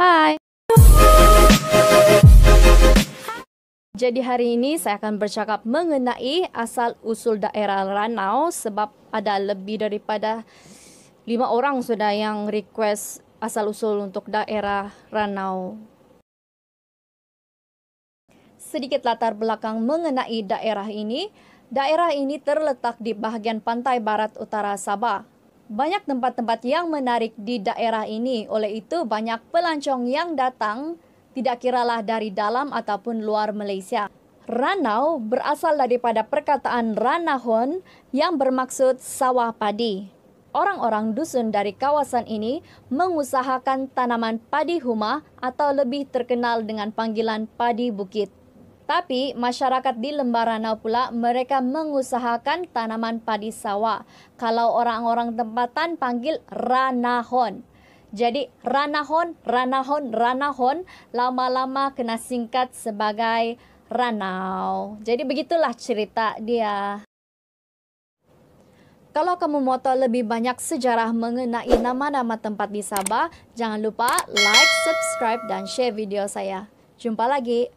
Hai. Jadi hari ini saya akan bercakap mengenai asal-usul daerah Ranau sebab ada lebih daripada lima orang sudah yang request asal-usul untuk daerah Ranau. Sedikit latar belakang mengenai daerah ini, daerah ini terletak di bahagian pantai barat utara Sabah, banyak tempat-tempat yang menarik di daerah ini. Oleh itu, banyak pelancong yang datang tidak kiralah dari dalam ataupun luar Malaysia. Ranau berasal daripada perkataan ranahon yang bermaksud sawah padi. Orang-orang dusun dari kawasan ini mengusahakan tanaman padi huma atau lebih terkenal dengan panggilan padi bukit. Tapi masyarakat di Lembarana pula mereka mengusahakan tanaman padi sawah. Kalau orang-orang tempatan panggil ranahon. Jadi ranahon, ranahon, ranahon lama-lama kena singkat sebagai ranau. Jadi begitulah cerita dia. Kalau kamu mau tahu lebih banyak sejarah mengenai nama-nama tempat di Sabah, jangan lupa like, subscribe, dan share video saya. Jumpa lagi!